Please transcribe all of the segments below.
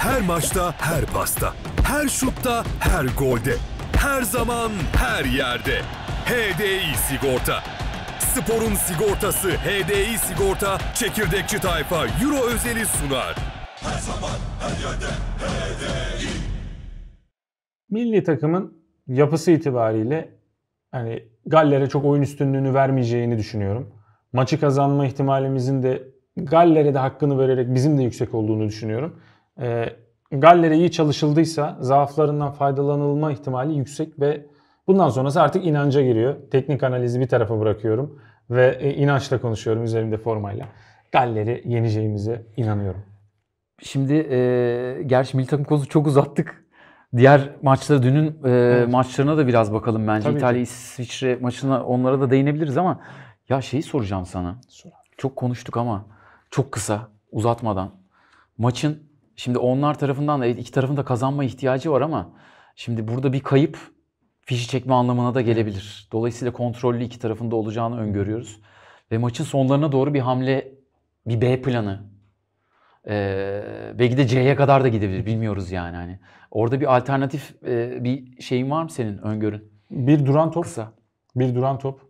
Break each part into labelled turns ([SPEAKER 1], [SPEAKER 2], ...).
[SPEAKER 1] Her maçta, her pasta, her şutta, her golde, her zaman, her yerde. HDI Sigorta. Sporun sigortası HDI Sigorta Çekirdekçi Tayfa Euro özeli sunar. Her zaman, her yerde
[SPEAKER 2] HDI. Milli takımın yapısı itibariyle hani Galler'e çok oyun üstünlüğünü vermeyeceğini düşünüyorum. Maçı kazanma ihtimalimizin de Galler'e de hakkını vererek bizim de yüksek olduğunu düşünüyorum. Ee, Galleri iyi çalışıldıysa zaaflarından faydalanılma ihtimali yüksek ve bundan sonrası artık inanca giriyor. Teknik analizi bir tarafa bırakıyorum ve e, inançla konuşuyorum üzerinde formayla. Galler'i yeneceğimize inanıyorum. Şimdi e,
[SPEAKER 1] gerçi milli takım konusu çok uzattık. Diğer maçları dünün e, maçlarına da biraz bakalım bence. Tabii İtalya ki. İsviçre maçına onlara da değinebiliriz ama ya şeyi soracağım sana. Sor. Çok konuştuk ama çok kısa uzatmadan. Maçın Şimdi onlar tarafından da iki tarafın da kazanma ihtiyacı var ama şimdi burada bir kayıp fişi çekme anlamına da gelebilir. Dolayısıyla kontrollü iki tarafında olacağını öngörüyoruz. Ve maçın sonlarına doğru bir hamle, bir B planı. Ee, belki de C'ye kadar da gidebilir. Bilmiyoruz yani. Hani Orada bir alternatif e, bir şeyin var mı senin öngörün?
[SPEAKER 2] Bir duran top. Kısa. Bir duran top.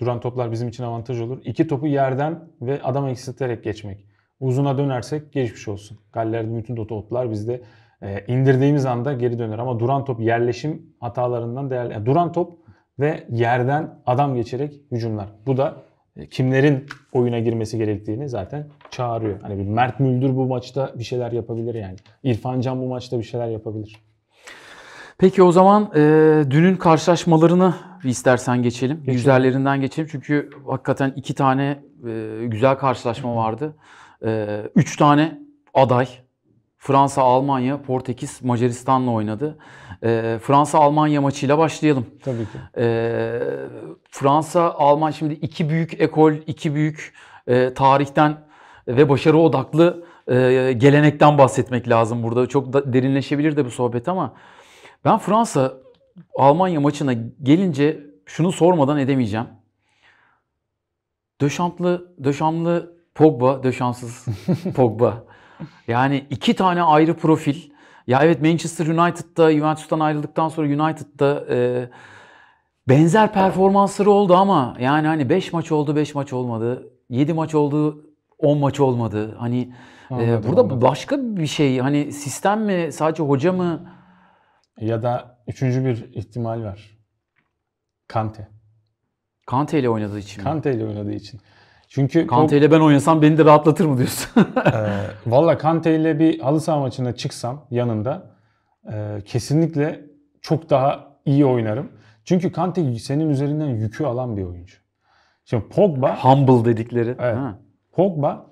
[SPEAKER 2] Duran toplar bizim için avantaj olur. İki topu yerden ve adam eksilterek geçmek. Uzuna dönersek geçmiş olsun. Galler'de bütün otlar bizde e, indirdiğimiz anda geri döner. Ama duran top yerleşim hatalarından değerli. Yani duran top ve yerden adam geçerek hücumlar. Bu da e, kimlerin oyuna girmesi gerektiğini zaten çağırıyor. Hani bir Mert Müldür bu maçta bir şeyler yapabilir yani. İrfan Can bu maçta bir şeyler yapabilir.
[SPEAKER 1] Peki o zaman e, dünün karşılaşmalarını istersen geçelim. geçelim. Güzellerinden geçelim. Çünkü hakikaten iki tane e, güzel karşılaşma vardı. Ee, üç tane aday Fransa, Almanya, Portekiz, Macaristan'la oynadı. E, ee, Fransa Almanya maçıyla başlayalım. Tabii ki. E, Fransa Almanya şimdi iki büyük ekol, iki büyük e, tarihten ve başarı odaklı e, gelenekten bahsetmek lazım burada. Çok da, derinleşebilir de bu sohbet ama ben Fransa Almanya maçına gelince şunu sormadan edemeyeceğim. Döşantlı, döşantlı. Pogba de şanssız. Pogba. Yani iki tane ayrı profil. Ya evet Manchester United'da Juventus'tan ayrıldıktan sonra United'da e, benzer performansları oldu ama yani hani 5 maç oldu 5 maç olmadı. 7 maç oldu 10 maç olmadı. Hani e, burada anladım. başka bir şey hani sistem mi sadece hoca mı ya da üçüncü bir ihtimal var.
[SPEAKER 2] Kante. Kante ile oynadığı için. Kante ile oynadığı için. Çünkü Kante ile ben oynasam beni de rahatlatır mı diyorsun? e, Valla Kante ile bir halı saha maçına çıksam yanında e, kesinlikle çok daha iyi oynarım. Çünkü Kante senin üzerinden yükü alan bir oyuncu. Şimdi Pogba... Humble dedikleri. Evet, Pogba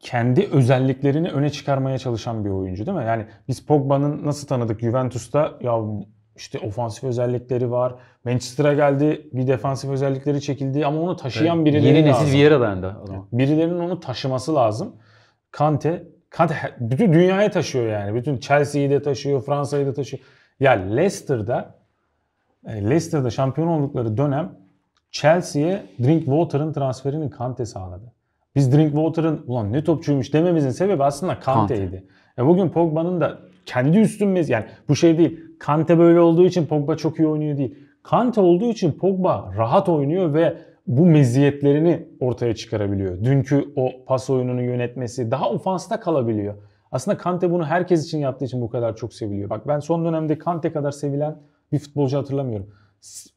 [SPEAKER 2] kendi özelliklerini öne çıkarmaya çalışan bir oyuncu değil mi? Yani biz Pogba'nın nasıl tanıdık Juventus'ta ya işte ofansif özellikleri var. Manchester'a geldi bir defansif özellikleri çekildi ama onu taşıyan evet. birileri Yeni lazım. nesil Vieira bende Birilerinin onu taşıması lazım. Kante, Kante bütün dünyaya taşıyor yani. Bütün Chelsea'yi de taşıyor, Fransa'yı da taşıyor. Ya Leicester'da e, Leicester'da şampiyon oldukları dönem Chelsea'ye Drinkwater'ın transferini Kante sağladı. Biz Drinkwater'ın ulan ne topçuymuş dememizin sebebi aslında Kante'ydi. Kante. E bugün Pogba'nın da kendi üstünmeyiz. Yani bu şey değil. Kante böyle olduğu için Pogba çok iyi oynuyor değil. Kante olduğu için Pogba rahat oynuyor ve bu meziyetlerini ortaya çıkarabiliyor. Dünkü o pas oyununu yönetmesi daha ofansta kalabiliyor. Aslında Kante bunu herkes için yaptığı için bu kadar çok seviliyor. Bak ben son dönemde Kante kadar sevilen bir futbolcu hatırlamıyorum.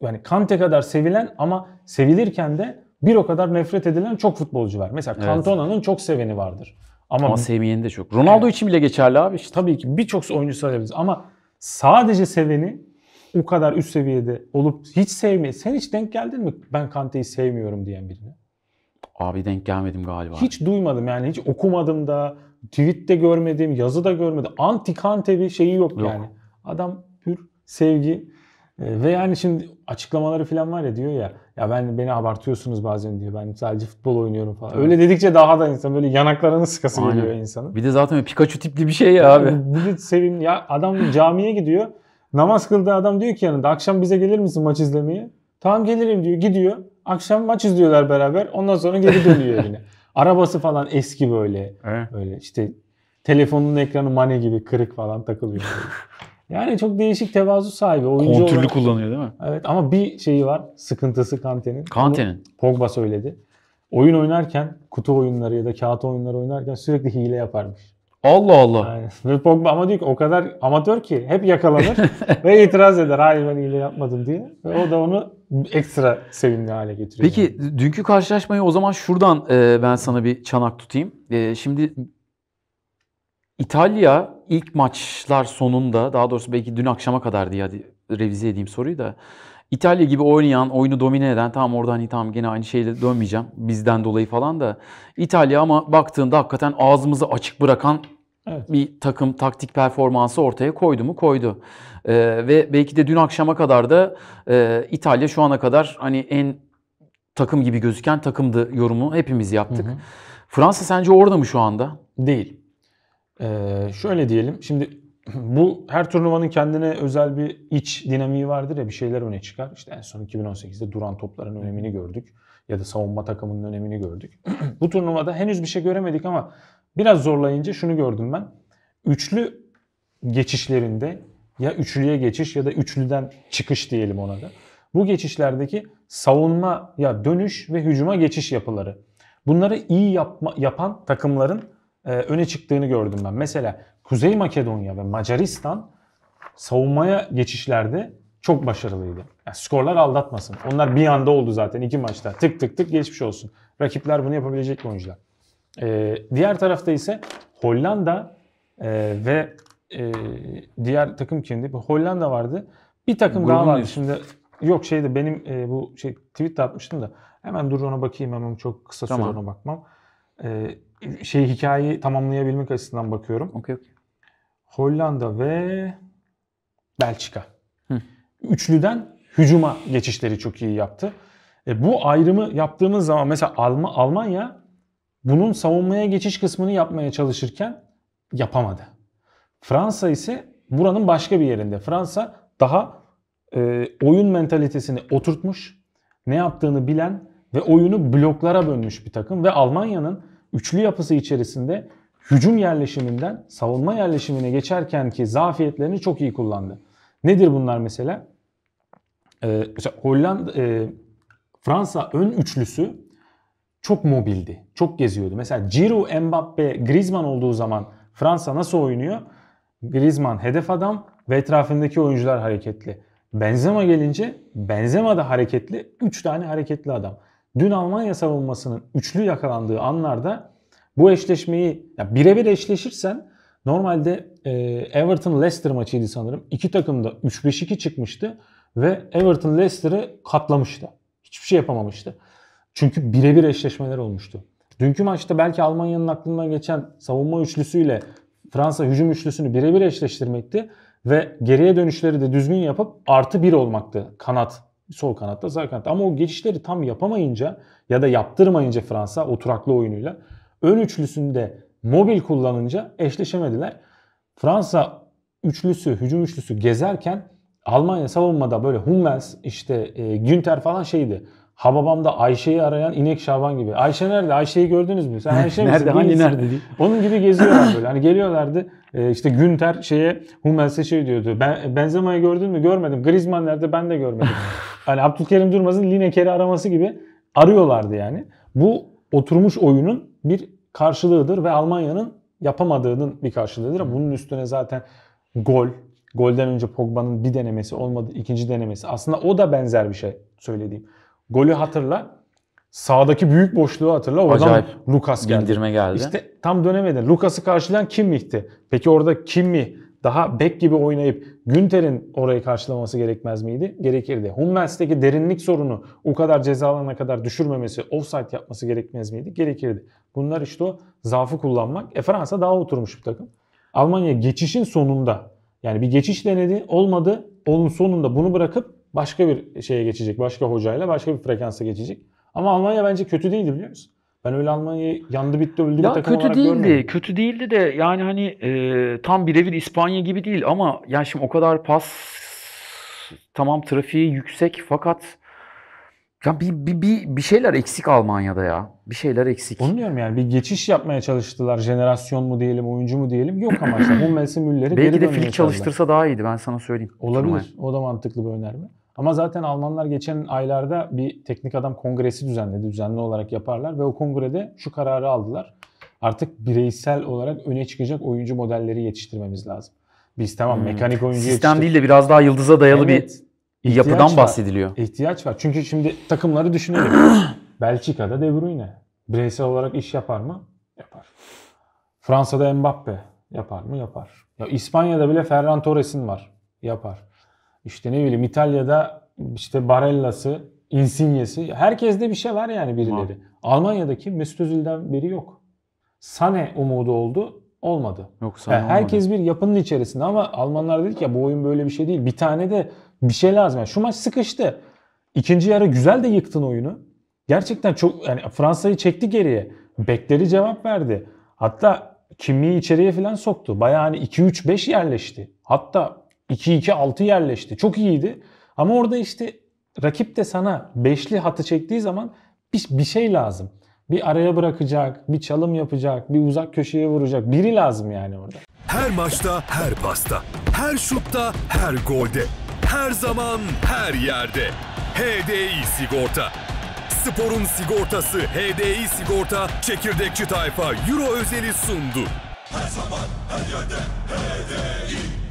[SPEAKER 2] Yani Kante kadar sevilen ama sevilirken de bir o kadar nefret edilen çok futbolcu var. Mesela Cantona'nın evet. çok seveni vardır. Ama, Ama sevmeyeni de çok. Ronaldo evet. için bile geçerli abi. Işte. Tabii ki birçok oyuncu sayabiliriz ama sadece seveni o kadar üst seviyede olup hiç sevmeyi. Sen hiç denk geldin mi ben Kante'yi sevmiyorum diyen birine?
[SPEAKER 1] Abi denk gelmedim galiba.
[SPEAKER 2] Hiç duymadım yani hiç okumadım da tweette görmedim, yazıda görmedim. Anti Kante bir şeyi yok, yok yani. Adam pür sevgi ee, ve yani şimdi açıklamaları falan var ya diyor ya ya ben beni abartıyorsunuz bazen diyor. Ben sadece futbol oynuyorum falan. Öyle dedikçe daha da insan böyle yanaklarını sıkası Aynen. geliyor insanın. Bir de zaten Pikachu tipli bir şey ya yani abi. Bir de sevimli. Ya adam camiye gidiyor. Namaz kıldığı adam diyor ki yanında akşam bize gelir misin maç izlemeye? Tamam gelirim diyor. Gidiyor. Akşam maç izliyorlar beraber. Ondan sonra geri dönüyor yine. Arabası falan eski böyle. Evet. Böyle işte telefonun ekranı mane gibi kırık falan takılıyor. Yani çok değişik tevazu sahibi. Oyuncu Kontürlü olarak. kullanıyor değil mi? Evet ama bir şeyi var. Sıkıntısı Kante'nin. Kante'nin. Pogba söyledi. Oyun oynarken, kutu oyunları ya da kağıt oyunları oynarken sürekli hile yaparmış. Allah Allah. Yani, ve Pogba ama diyor ki o kadar amatör ki hep yakalanır ve itiraz eder. Hayır ben hile yapmadım diye. Ve o da onu ekstra sevimli hale getiriyor.
[SPEAKER 1] Peki yani. dünkü karşılaşmayı o zaman şuradan e, ben sana bir çanak tutayım. E, şimdi İtalya ilk maçlar sonunda daha doğrusu belki dün akşama kadar diye hadi revize edeyim soruyu da İtalya gibi oynayan, oyunu domine eden tam oradan hani tam gene aynı şeyle dönmeyeceğim bizden dolayı falan da İtalya ama baktığında hakikaten ağzımızı açık bırakan Evet. bir takım taktik performansı ortaya koydu mu koydu. Ee, ve belki de dün akşama kadar da e, İtalya şu ana kadar hani en takım gibi gözüken takımdı yorumu hepimiz
[SPEAKER 2] yaptık. Hı hı. Fransa sence orada mı şu anda? Değil. Ee, şöyle diyelim. Şimdi bu her turnuvanın kendine özel bir iç dinamiği vardır ya bir şeyler öne çıkar. İşte en son 2018'de duran topların önemini gördük ya da savunma takımının önemini gördük. bu turnuvada henüz bir şey göremedik ama biraz zorlayınca şunu gördüm ben. Üçlü geçişlerinde ya üçlüye geçiş ya da üçlüden çıkış diyelim ona da. Bu geçişlerdeki savunma ya dönüş ve hücuma geçiş yapıları. Bunları iyi yapma, yapan takımların e, öne çıktığını gördüm ben. Mesela Kuzey Makedonya ve Macaristan savunmaya geçişlerde çok başarılıydı. Yani skorlar aldatmasın. Onlar bir anda oldu zaten iki maçta. Tık tık tık geçmiş olsun. Rakipler bunu yapabilecek mi oyuncular? Ee, diğer tarafta ise Hollanda e, ve e, diğer takım kimdi? Hollanda vardı. Bir takım Grubun daha vardı. Şimdi yok şeyde benim e, bu şey tweet de atmıştım da hemen dur ona bakayım hemen çok kısa tamam. süre ona bakmam e, şey hikayeyi tamamlayabilmek açısından bakıyorum. Okay, Hollanda ve Belçika. Hı. Üçlüden hücuma geçişleri çok iyi yaptı. E, bu ayrımı yaptığımız zaman mesela Alma, Almanya bunun savunmaya geçiş kısmını yapmaya çalışırken yapamadı. Fransa ise buranın başka bir yerinde. Fransa daha e, oyun mentalitesini oturtmuş, ne yaptığını bilen ve oyunu bloklara bölmüş bir takım ve Almanya'nın üçlü yapısı içerisinde hücum yerleşiminden savunma yerleşimine geçerken ki zafiyetlerini çok iyi kullandı. Nedir bunlar mesela? Ee, mesela Hollanda, e, Fransa ön üçlüsü çok mobildi. Çok geziyordu. Mesela Giroud, Mbappe, Griezmann olduğu zaman Fransa nasıl oynuyor? Griezmann hedef adam ve etrafındaki oyuncular hareketli. Benzema gelince Benzema da hareketli. 3 tane hareketli adam dün Almanya savunmasının üçlü yakalandığı anlarda bu eşleşmeyi ya birebir eşleşirsen normalde e, Everton Leicester maçıydı sanırım. İki takım da 3-5-2 çıkmıştı ve Everton Leicester'ı katlamıştı. Hiçbir şey yapamamıştı. Çünkü birebir eşleşmeler olmuştu. Dünkü maçta belki Almanya'nın aklından geçen savunma üçlüsüyle Fransa hücum üçlüsünü birebir eşleştirmekti ve geriye dönüşleri de düzgün yapıp artı bir olmaktı kanat sol kanatta sağ kanatta. Ama o geçişleri tam yapamayınca ya da yaptırmayınca Fransa oturaklı oyunuyla ön üçlüsünde mobil kullanınca eşleşemediler. Fransa üçlüsü, hücum üçlüsü gezerken Almanya savunmada böyle Hummels, işte e, Günter falan şeydi. Hababam'da Ayşe'yi arayan inek Şaban gibi. Ayşe nerede? Ayşe'yi gördünüz mü? Sen Ayşe nerede? Misin? Hani nerede? Değil. Onun gibi geziyorlar böyle. Hani geliyorlardı. E, işte Günter şeye Hummels'e şey diyordu. Ben Benzema'yı gördün mü? Görmedim. Griezmann nerede? Ben de görmedim. hani Abdülkerim Durmaz'ın Lineker'i araması gibi arıyorlardı yani. Bu oturmuş oyunun bir karşılığıdır ve Almanya'nın yapamadığının bir karşılığıdır. Bunun üstüne zaten gol, golden önce Pogba'nın bir denemesi olmadı, ikinci denemesi. Aslında o da benzer bir şey söylediğim. Golü hatırla. Sağdaki büyük boşluğu hatırla. Oradan Acayip
[SPEAKER 1] Lucas geldi. geldi. İşte
[SPEAKER 2] tam dönemedi. Lucas'ı karşılayan Kimmich'ti. Peki orada Kimmich daha bek gibi oynayıp Günter'in orayı karşılaması gerekmez miydi? Gerekirdi. Hummels'teki derinlik sorunu o kadar cezalarına kadar düşürmemesi, offside yapması gerekmez miydi? Gerekirdi. Bunlar işte o zaafı kullanmak. E Fransa daha oturmuş bir takım. Almanya geçişin sonunda yani bir geçiş denedi olmadı. Onun sonunda bunu bırakıp başka bir şeye geçecek. Başka hocayla başka bir frekansa geçecek. Ama Almanya bence kötü değildi biliyor musun? Ben öyle Almanya'yı yandı bitti öldü ya bir takım kötü olarak değildi. görmüyorum.
[SPEAKER 1] Kötü değildi de yani hani e, tam birebir İspanya gibi değil ama yani şimdi o kadar pas tamam trafiği yüksek
[SPEAKER 2] fakat ya bir, bir, bir, bir şeyler eksik Almanya'da ya. Bir şeyler eksik. Onu diyorum yani bir geçiş yapmaya çalıştılar. Jenerasyon mu diyelim, oyuncu mu diyelim. Yok ama işte Hummels'i Müller'i Belki de filik çalıştırsa daha iyiydi ben sana söyleyeyim. Olabilir. Turnuvaya. O da mantıklı bir önerme. Ama zaten Almanlar geçen aylarda bir teknik adam kongresi düzenledi. Düzenli olarak yaparlar ve o kongrede şu kararı aldılar. Artık bireysel olarak öne çıkacak oyuncu modelleri yetiştirmemiz lazım. Biz tamam hmm. mekanik oyuncu Sistem değil de biraz daha yıldıza dayalı evet. bir yapıdan var. bahsediliyor. İhtiyaç var. Çünkü şimdi takımları düşünelim. Belçika'da De Bruyne. Bireysel olarak iş yapar mı? Yapar. Fransa'da Mbappe yapar mı? Yapar. Ya İspanya'da bile Ferran Torres'in var. Yapar işte ne bileyim İtalya'da işte Barella'sı, Insigne'si herkeste bir şey var yani birileri. Ha. Almanya'daki Mesut Özil'den beri yok. Sane umudu oldu. Olmadı. Yok, yani olmadı. herkes bir yapının içerisinde ama Almanlar dedi ki ya bu oyun böyle bir şey değil. Bir tane de bir şey lazım. Yani şu maç sıkıştı. İkinci yarı güzel de yıktın oyunu. Gerçekten çok yani Fransa'yı çekti geriye. Bekleri cevap verdi. Hatta kimliği içeriye falan soktu. Baya hani 2-3-5 yerleşti. Hatta 2-2-6 yerleşti. Çok iyiydi. Ama orada işte rakip de sana beşli hatı çektiği zaman bir, bir şey lazım. Bir araya bırakacak, bir çalım yapacak, bir uzak köşeye vuracak. Biri lazım yani orada.
[SPEAKER 1] Her maçta, her pasta, her şutta, her golde, her zaman, her yerde. HDI Sigorta. Sporun sigortası HDI Sigorta Çekirdekçi Tayfa Euro özeli sundu. Her zaman, her yerde HDI.